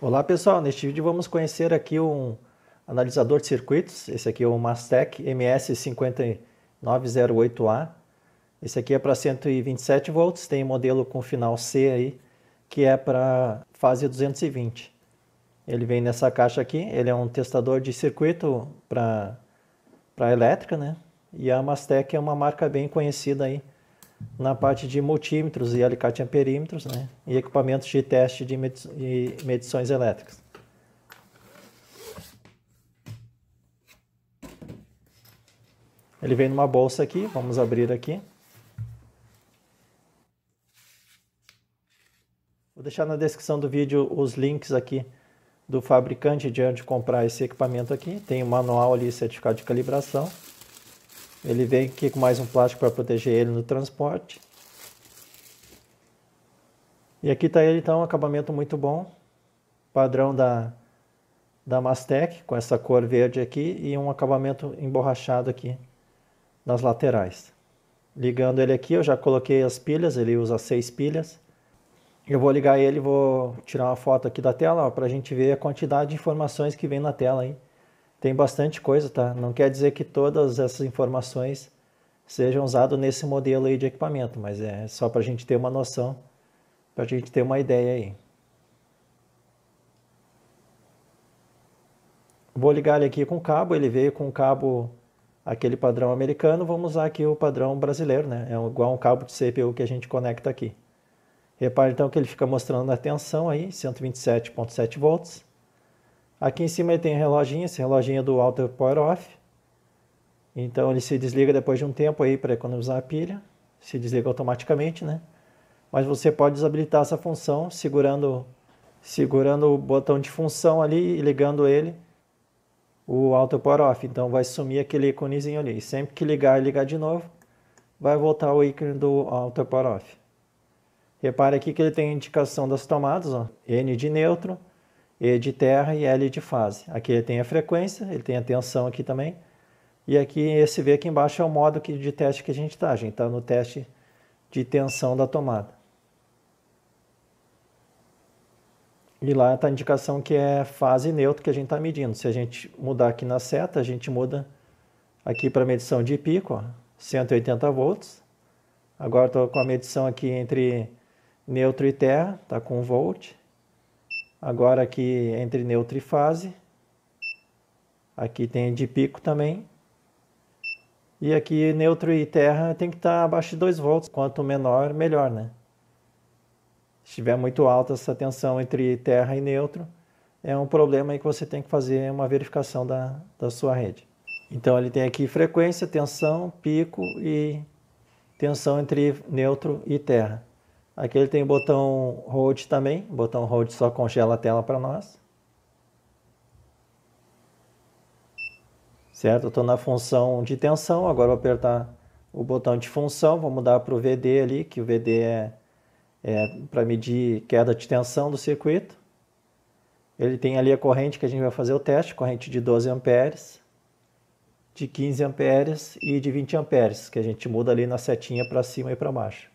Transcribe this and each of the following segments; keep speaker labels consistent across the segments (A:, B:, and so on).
A: Olá pessoal, neste vídeo vamos conhecer aqui um analisador de circuitos, esse aqui é o Mastec MS5908A, esse aqui é para 127 volts, tem modelo com final C aí, que é para fase 220. Ele vem nessa caixa aqui, ele é um testador de circuito para elétrica, né? E a Mastec é uma marca bem conhecida aí na parte de multímetros e alicate amperímetros né? e equipamentos de teste de medições elétricas. Ele vem numa bolsa aqui, vamos abrir aqui. Vou deixar na descrição do vídeo os links aqui do fabricante de onde comprar esse equipamento aqui. Tem o manual ali, certificado de calibração. Ele vem aqui com mais um plástico para proteger ele no transporte. E aqui está ele então, um acabamento muito bom, padrão da, da Mastec, com essa cor verde aqui e um acabamento emborrachado aqui nas laterais. Ligando ele aqui, eu já coloquei as pilhas, ele usa seis pilhas. Eu vou ligar ele, vou tirar uma foto aqui da tela para a gente ver a quantidade de informações que vem na tela aí tem bastante coisa, tá? Não quer dizer que todas essas informações sejam usadas nesse modelo aí de equipamento, mas é só para a gente ter uma noção, para a gente ter uma ideia aí. Vou ligar ele aqui com o cabo, ele veio com o cabo aquele padrão americano, vamos usar aqui o padrão brasileiro, né? É igual um cabo de CPU que a gente conecta aqui. Repare então que ele fica mostrando a tensão aí, 127.7 volts. Aqui em cima ele tem a reloginha, esse reloginho é do Alter Power Off. Então ele se desliga depois de um tempo aí para economizar a pilha. Se desliga automaticamente, né? Mas você pode desabilitar essa função segurando, segurando o botão de função ali e ligando ele, o Auto Power Off. Então vai sumir aquele íconezinho ali. E sempre que ligar e ligar de novo, vai voltar o ícone do Auto Power Off. Repare aqui que ele tem indicação das tomadas, ó, N de neutro, e de terra e L de fase. Aqui ele tem a frequência, ele tem a tensão aqui também. E aqui esse V aqui embaixo é o modo que, de teste que a gente está. A gente está no teste de tensão da tomada. E lá está a indicação que é fase neutra que a gente está medindo. Se a gente mudar aqui na seta, a gente muda aqui para medição de pico, ó, 180 volts. Agora estou com a medição aqui entre neutro e terra, está com 1 volt. Agora aqui entre neutro e fase. Aqui tem de pico também. E aqui neutro e terra tem que estar tá abaixo de 2 volts. Quanto menor, melhor, né? Se estiver muito alta essa tensão entre terra e neutro, é um problema aí que você tem que fazer uma verificação da, da sua rede. Então ele tem aqui frequência, tensão, pico e tensão entre neutro e terra. Aqui ele tem o botão Hold também. O botão Hold só congela a tela para nós. Certo? Eu estou na função de tensão. Agora vou apertar o botão de função. Vou mudar para o VD ali, que o VD é, é para medir queda de tensão do circuito. Ele tem ali a corrente que a gente vai fazer o teste, corrente de 12 amperes, de 15 amperes e de 20 amperes, que a gente muda ali na setinha para cima e para baixo.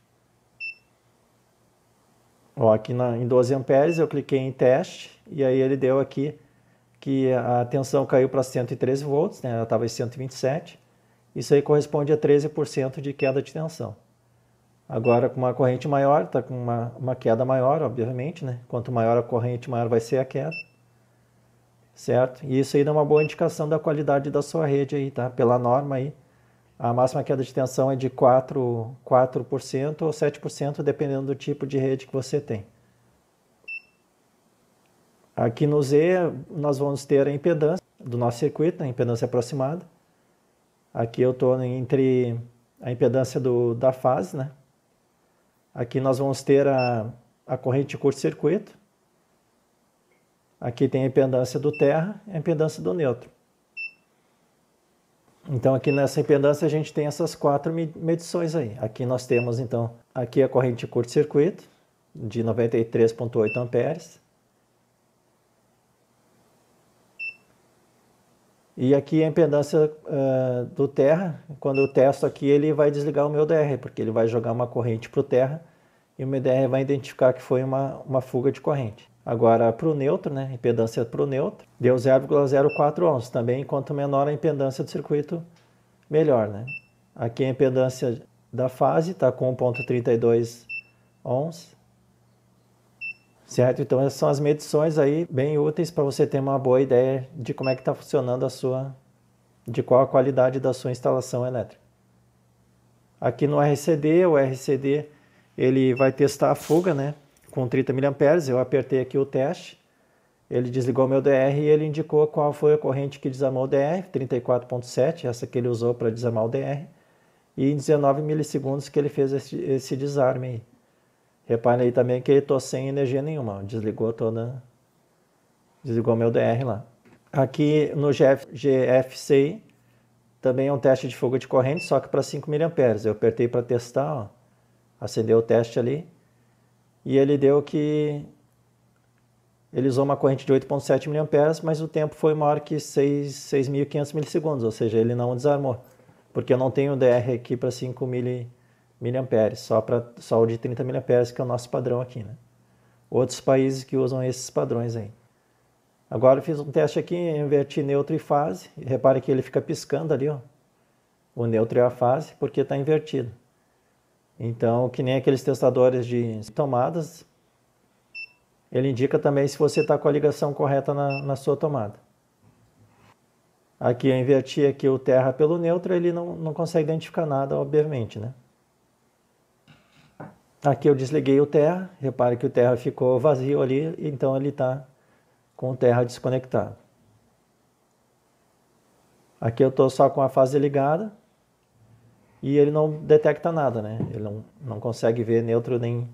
A: Ó, aqui na, em 12 amperes eu cliquei em teste e aí ele deu aqui que a tensão caiu para 113 volts, né? ela estava em 127. Isso aí corresponde a 13% de queda de tensão. Agora com uma corrente maior, está com uma, uma queda maior, obviamente, né? Quanto maior a corrente, maior vai ser a queda. Certo? E isso aí dá uma boa indicação da qualidade da sua rede aí, tá? Pela norma aí, a máxima queda de tensão é de 4%, 4 ou 7%, dependendo do tipo de rede que você tem. Aqui no Z, nós vamos ter a impedância do nosso circuito, né? a impedância aproximada. Aqui eu estou entre a impedância do, da fase, né? Aqui nós vamos ter a, a corrente de curto-circuito. Aqui tem a impedância do terra e a impedância do neutro. Então aqui nessa impedância a gente tem essas quatro medições aí. Aqui nós temos então aqui a corrente curto-circuito de 93.8 amperes. E aqui a impedância uh, do terra, quando eu testo aqui, ele vai desligar o meu DR, porque ele vai jogar uma corrente para o terra e o meu DR vai identificar que foi uma, uma fuga de corrente. Agora, para o neutro, né, impedância para o neutro, deu 0,04 ohms. Também, quanto menor a impedância do circuito, melhor. Né? Aqui a impedância da fase está com 1,32 ohms. Certo? Então, essas são as medições aí bem úteis para você ter uma boa ideia de como é que está funcionando a sua, de qual a qualidade da sua instalação elétrica. Aqui no RCD, o RCD ele vai testar a fuga, né? com 30 mA, eu apertei aqui o teste, ele desligou meu DR e ele indicou qual foi a corrente que desamou o DR, 34.7, essa que ele usou para desamar o DR, e em 19 milissegundos que ele fez esse, esse desarme aí. Repare aí também que ele estou sem energia nenhuma, desligou toda, desligou meu DR lá. Aqui no GF, GFCI, também é um teste de fuga de corrente, só que para 5 mA. Eu apertei para testar, ó, acendeu o teste ali, e ele deu que ele usou uma corrente de 8.7 mA, mas o tempo foi maior que 6.500 milissegundos, ou seja, ele não desarmou, porque eu não tenho DR aqui para 5 mA, só, pra, só o de 30 mA, que é o nosso padrão aqui. Né? Outros países que usam esses padrões aí. Agora eu fiz um teste aqui, inverti neutro e fase, e repare que ele fica piscando ali, ó. o neutro e é a fase, porque está invertido. Então, que nem aqueles testadores de tomadas, ele indica também se você está com a ligação correta na, na sua tomada. Aqui eu inverti aqui o terra pelo neutro, ele não, não consegue identificar nada, obviamente, né? Aqui eu desliguei o terra, repare que o terra ficou vazio ali, então ele está com o terra desconectado. Aqui eu estou só com a fase ligada, e ele não detecta nada, né? Ele não, não consegue ver neutro nem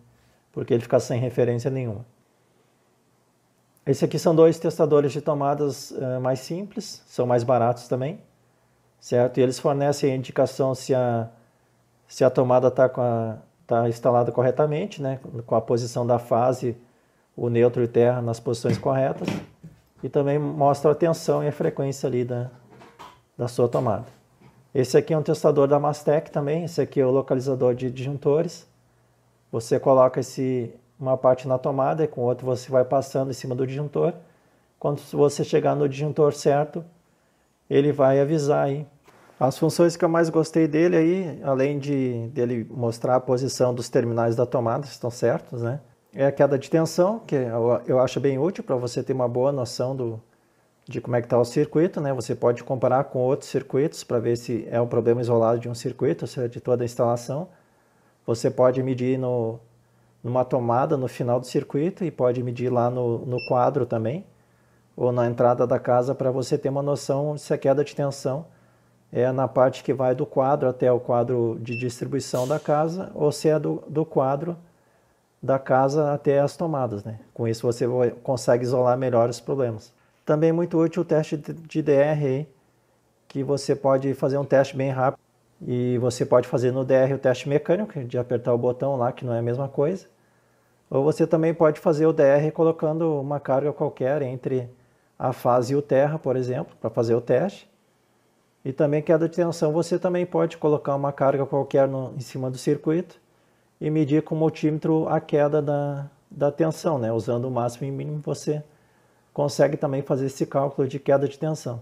A: porque ele fica sem referência nenhuma. Esse aqui são dois testadores de tomadas uh, mais simples, são mais baratos também, certo? E eles fornecem a indicação se a, se a tomada está tá instalada corretamente, né? com a posição da fase, o neutro e terra nas posições corretas, e também mostra a tensão e a frequência ali da, da sua tomada. Esse aqui é um testador da Mastec também, esse aqui é o localizador de disjuntores. Você coloca esse, uma parte na tomada e com o outro você vai passando em cima do disjuntor. Quando você chegar no disjuntor certo, ele vai avisar aí. As funções que eu mais gostei dele aí, além de dele mostrar a posição dos terminais da tomada, se estão certos, né? É a queda de tensão, que eu acho bem útil para você ter uma boa noção do, de como é que está o circuito, né? Você pode comparar com outros circuitos para ver se é um problema isolado de um circuito, se é de toda a instalação. Você pode medir no, numa tomada no final do circuito e pode medir lá no, no quadro também, ou na entrada da casa, para você ter uma noção se a queda de tensão é na parte que vai do quadro até o quadro de distribuição da casa, ou se é do, do quadro da casa até as tomadas. Né? Com isso você consegue isolar melhor os problemas. Também é muito útil o teste de DR, que você pode fazer um teste bem rápido. E você pode fazer no DR o teste mecânico, de apertar o botão lá, que não é a mesma coisa. Ou você também pode fazer o DR colocando uma carga qualquer entre a fase e o terra, por exemplo, para fazer o teste. E também queda de tensão, você também pode colocar uma carga qualquer no, em cima do circuito e medir com o multímetro a queda da, da tensão, né? usando o máximo e mínimo você consegue também fazer esse cálculo de queda de tensão.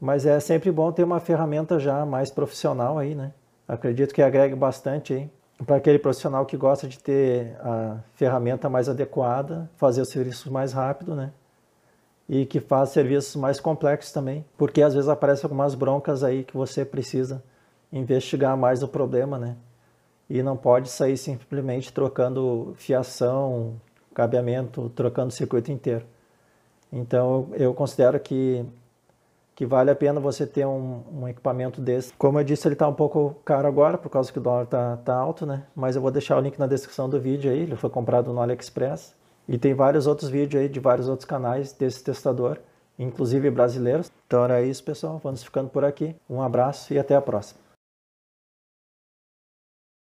A: Mas é sempre bom ter uma ferramenta já mais profissional aí, né? Acredito que agregue bastante aí para aquele profissional que gosta de ter a ferramenta mais adequada, fazer os serviços mais rápido, né? E que faz serviços mais complexos também, porque às vezes aparecem algumas broncas aí que você precisa investigar mais o problema, né? E não pode sair simplesmente trocando fiação, cabeamento, trocando o circuito inteiro. Então eu considero que, que vale a pena você ter um, um equipamento desse. Como eu disse, ele está um pouco caro agora, por causa que o dólar está tá alto, né? Mas eu vou deixar o link na descrição do vídeo aí, ele foi comprado no AliExpress. E tem vários outros vídeos aí de vários outros canais desse testador, inclusive brasileiros. Então era isso, pessoal. Vamos ficando por aqui. Um abraço e até a próxima.